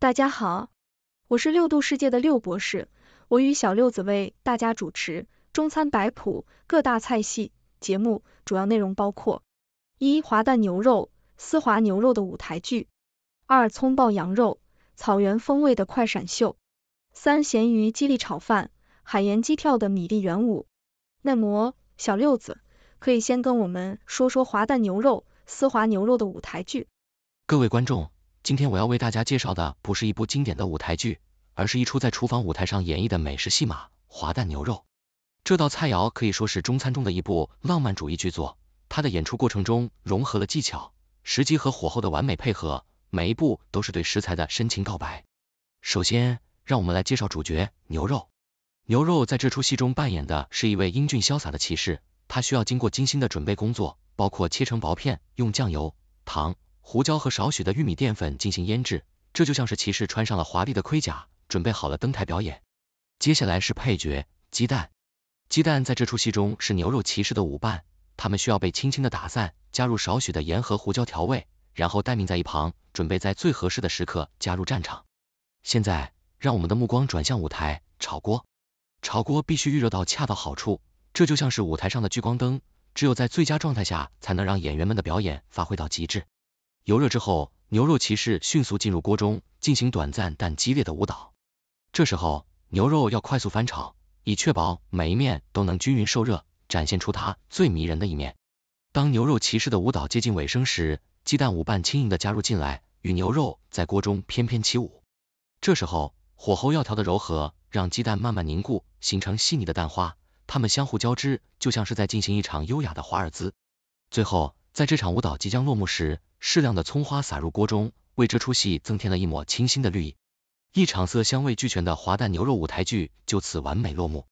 大家好，我是六度世界的六博士，我与小六子为大家主持中餐摆谱各大菜系节目，主要内容包括：一、滑蛋牛肉丝滑牛肉的舞台剧；二、葱爆羊肉草原风味的快闪秀；三、咸鱼鸡粒炒饭海盐鸡跳的米粒圆舞。那么，小六子，可以先跟我们说说滑蛋牛肉丝滑牛肉的舞台剧。各位观众。今天我要为大家介绍的不是一部经典的舞台剧，而是一出在厨房舞台上演绎的美食戏码——滑蛋牛肉。这道菜肴可以说是中餐中的一部浪漫主义剧作。它的演出过程中融合了技巧、时机和火候的完美配合，每一步都是对食材的深情告白。首先，让我们来介绍主角牛肉。牛肉在这出戏中扮演的是一位英俊潇洒的骑士，他需要经过精心的准备工作，包括切成薄片，用酱油、糖。胡椒和少许的玉米淀粉进行腌制，这就像是骑士穿上了华丽的盔甲，准备好了登台表演。接下来是配角，鸡蛋。鸡蛋在这出戏中是牛肉骑士的舞伴，他们需要被轻轻的打散，加入少许的盐和胡椒调味，然后待命在一旁，准备在最合适的时刻加入战场。现在，让我们的目光转向舞台，炒锅。炒锅必须预热到恰到好处，这就像是舞台上的聚光灯，只有在最佳状态下，才能让演员们的表演发挥到极致。油热之后，牛肉骑士迅速进入锅中，进行短暂但激烈的舞蹈。这时候，牛肉要快速翻炒，以确保每一面都能均匀受热，展现出它最迷人的一面。当牛肉骑士的舞蹈接近尾声时，鸡蛋舞伴轻盈的加入进来，与牛肉在锅中翩翩起舞。这时候，火候要调的柔和，让鸡蛋慢慢凝固，形成细腻的蛋花，它们相互交织，就像是在进行一场优雅的华尔兹。最后，在这场舞蹈即将落幕时，适量的葱花撒入锅中，为这出戏增添了一抹清新的绿意。一场色香味俱全的滑蛋牛肉舞台剧就此完美落幕。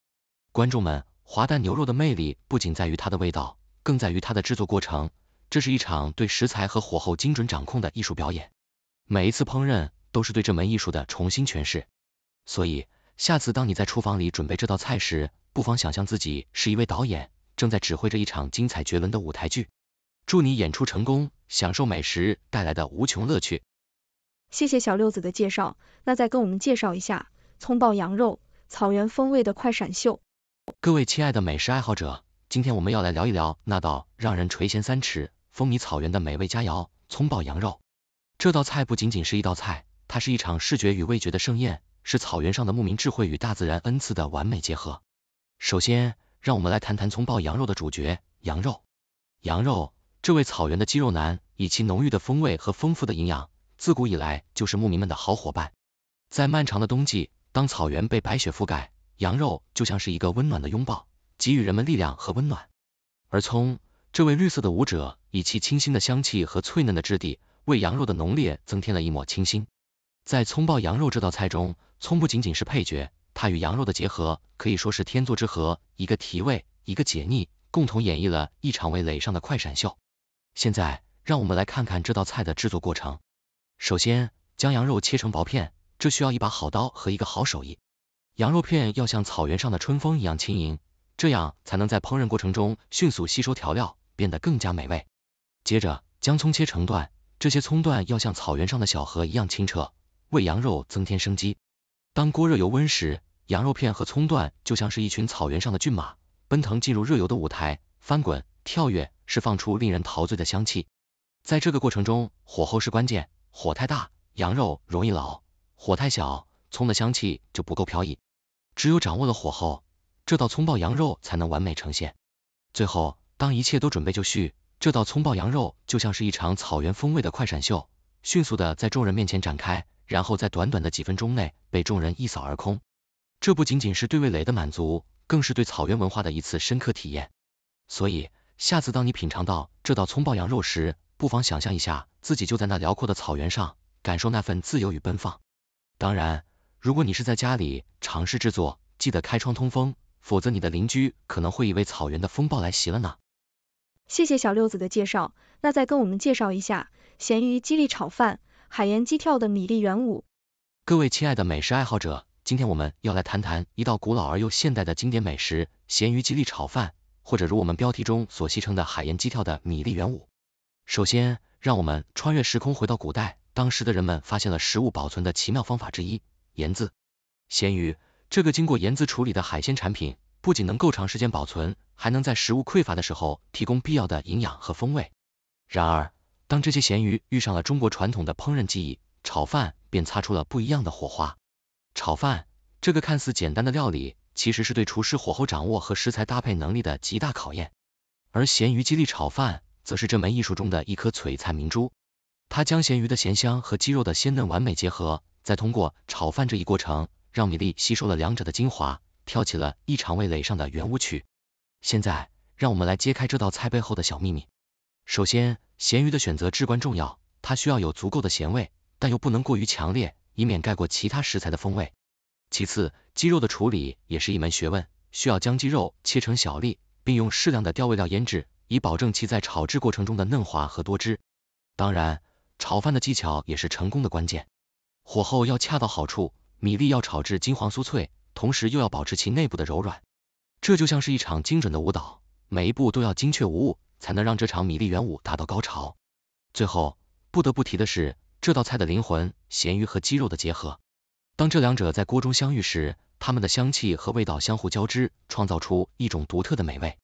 观众们，滑蛋牛肉的魅力不仅在于它的味道，更在于它的制作过程。这是一场对食材和火候精准掌控的艺术表演。每一次烹饪都是对这门艺术的重新诠释。所以，下次当你在厨房里准备这道菜时，不妨想象自己是一位导演，正在指挥着一场精彩绝伦的舞台剧。祝你演出成功，享受美食带来的无穷乐趣。谢谢小六子的介绍，那再跟我们介绍一下葱爆羊肉，草原风味的快闪秀。各位亲爱的美食爱好者，今天我们要来聊一聊那道让人垂涎三尺、风靡草原的美味佳肴——葱爆羊肉。这道菜不仅仅是一道菜，它是一场视觉与味觉的盛宴，是草原上的牧民智慧与大自然恩赐的完美结合。首先，让我们来谈谈葱爆羊肉的主角——羊肉。羊肉。这位草原的肌肉男，以其浓郁的风味和丰富的营养，自古以来就是牧民们的好伙伴。在漫长的冬季，当草原被白雪覆盖，羊肉就像是一个温暖的拥抱，给予人们力量和温暖。而葱，这位绿色的舞者，以其清新的香气和脆嫩的质地，为羊肉的浓烈增添了一抹清新。在葱爆羊肉这道菜中，葱不仅仅是配角，它与羊肉的结合可以说是天作之合，一个提味，一个解腻，共同演绎了一场味蕾上的快闪秀。现在，让我们来看看这道菜的制作过程。首先，将羊肉切成薄片，这需要一把好刀和一个好手艺。羊肉片要像草原上的春风一样轻盈，这样才能在烹饪过程中迅速吸收调料，变得更加美味。接着，将葱切成段，这些葱段要像草原上的小河一样清澈，为羊肉增添生机。当锅热油温时，羊肉片和葱段就像是一群草原上的骏马，奔腾进入热油的舞台，翻滚、跳跃。释放出令人陶醉的香气，在这个过程中，火候是关键，火太大，羊肉容易老，火太小，葱的香气就不够飘逸。只有掌握了火候，这道葱爆羊肉才能完美呈现。最后，当一切都准备就绪，这道葱爆羊肉就像是一场草原风味的快闪秀，迅速的在众人面前展开，然后在短短的几分钟内被众人一扫而空。这不仅仅是对味蕾的满足，更是对草原文化的一次深刻体验。所以。下次当你品尝到这道葱爆羊肉时，不妨想象一下自己就在那辽阔的草原上，感受那份自由与奔放。当然，如果你是在家里尝试制作，记得开窗通风，否则你的邻居可能会以为草原的风暴来袭了呢。谢谢小六子的介绍，那再跟我们介绍一下咸鱼鸡粒炒饭、海盐鸡跳的米粒圆舞。各位亲爱的美食爱好者，今天我们要来谈谈一道古老而又现代的经典美食——咸鱼鸡粒炒饭。或者如我们标题中所戏称的海盐鸡跳的米粒圆舞。首先，让我们穿越时空回到古代，当时的人们发现了食物保存的奇妙方法之一——盐渍。咸鱼，这个经过盐渍处理的海鲜产品，不仅能够长时间保存，还能在食物匮乏的时候提供必要的营养和风味。然而，当这些咸鱼遇上了中国传统的烹饪技艺，炒饭便擦出了不一样的火花。炒饭，这个看似简单的料理，其实是对厨师火候掌握和食材搭配能力的极大考验，而咸鱼鸡粒炒饭则是这门艺术中的一颗璀璨明珠。它将咸鱼的咸香和鸡肉的鲜嫩完美结合，再通过炒饭这一过程，让米粒吸收了两者的精华，跳起了异常味蕾上的圆舞曲。现在，让我们来揭开这道菜背后的小秘密。首先，咸鱼的选择至关重要，它需要有足够的咸味，但又不能过于强烈，以免盖过其他食材的风味。其次，鸡肉的处理也是一门学问，需要将鸡肉切成小粒，并用适量的调味料腌制，以保证其在炒制过程中的嫩滑和多汁。当然，炒饭的技巧也是成功的关键，火候要恰到好处，米粒要炒至金黄酥脆，同时又要保持其内部的柔软。这就像是一场精准的舞蹈，每一步都要精确无误，才能让这场米粒圆舞达到高潮。最后，不得不提的是这道菜的灵魂——咸鱼和鸡肉的结合。当这两者在锅中相遇时，它们的香气和味道相互交织，创造出一种独特的美味。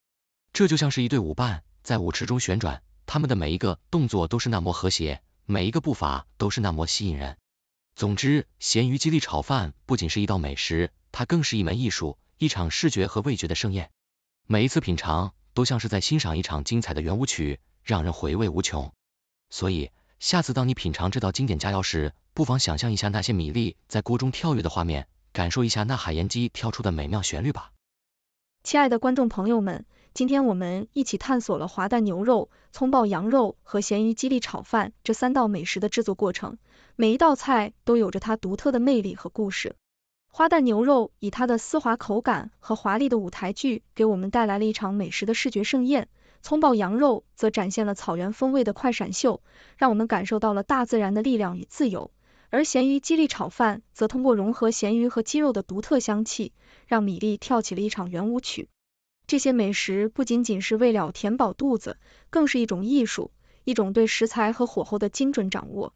这就像是，一对舞伴在舞池中旋转，他们的每一个动作都是那么和谐，每一个步伐都是那么吸引人。总之，咸鱼鸡粒炒饭不仅是一道美食，它更是一门艺术，一场视觉和味觉的盛宴。每一次品尝，都像是在欣赏一场精彩的圆舞曲，让人回味无穷。所以，下次当你品尝这道经典佳肴时，不妨想象一下那些米粒在锅中跳跃的画面，感受一下那海盐鸡跳出的美妙旋律吧。亲爱的观众朋友们，今天我们一起探索了滑蛋牛肉、葱爆羊肉和咸鱼鸡粒炒饭这三道美食的制作过程，每一道菜都有着它独特的魅力和故事。滑蛋牛肉以它的丝滑口感和华丽的舞台剧，给我们带来了一场美食的视觉盛宴；葱爆羊肉则展现了草原风味的快闪秀，让我们感受到了大自然的力量与自由。而咸鱼鸡粒炒饭则通过融合咸鱼和鸡肉的独特香气，让米粒跳起了一场圆舞曲。这些美食不仅仅是为了填饱肚子，更是一种艺术，一种对食材和火候的精准掌握。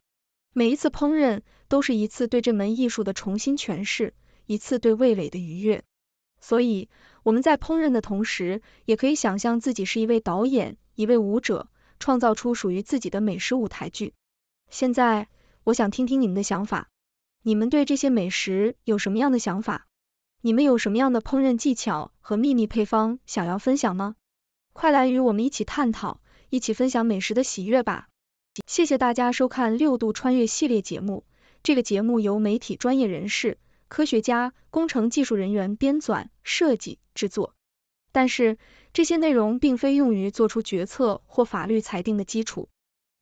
每一次烹饪都是一次对这门艺术的重新诠释，一次对味蕾的愉悦。所以，我们在烹饪的同时，也可以想象自己是一位导演，一位舞者，创造出属于自己的美食舞台剧。现在。我想听听你们的想法，你们对这些美食有什么样的想法？你们有什么样的烹饪技巧和秘密配方想要分享吗？快来与我们一起探讨，一起分享美食的喜悦吧！谢谢大家收看六度穿越系列节目，这个节目由媒体专业人士、科学家、工程技术人员编纂、设计、制作，但是这些内容并非用于做出决策或法律裁定的基础。